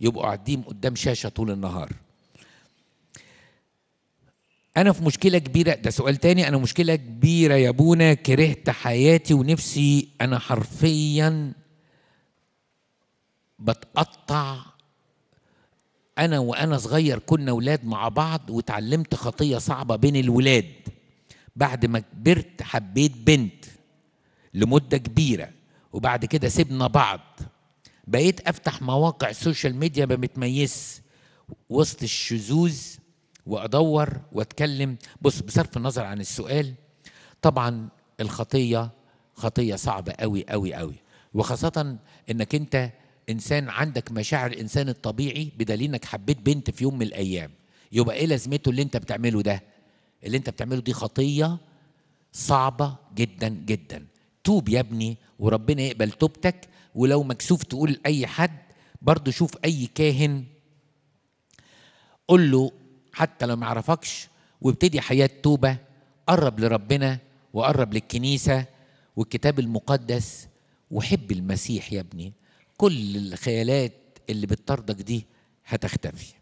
يبقوا قاعدين قدام شاشه طول النهار انا في مشكله كبيره ده سؤال تاني انا مشكله كبيره يا ابونا كرهت حياتي ونفسي انا حرفيا بتقطع انا وانا صغير كنا ولاد مع بعض وتعلمت خطيه صعبه بين الولاد بعد ما كبرت حبيت بنت لمده كبيره وبعد كده سيبنا بعض بقيت افتح مواقع سوشيال ميديا ما بتميز وسط الشذوذ وادور واتكلم بص بصرف النظر عن السؤال طبعا الخطيه خطيه صعبه قوي قوي قوي وخاصه انك انت انسان عندك مشاعر الانسان الطبيعي بدليل انك حبيت بنت في يوم من الايام يبقى ايه لازمته اللي انت بتعمله ده اللي انت بتعمله دي خطيه صعبه جدا جدا توب يا ابني وربنا يقبل توبتك ولو مكسوف تقول لأي حد برضه شوف أي كاهن قول له حتى لو ما يعرفكش وابتدي حياة توبة قرب لربنا وقرب للكنيسة والكتاب المقدس وحب المسيح يا ابني كل الخيالات اللي بتطاردك دي هتختفي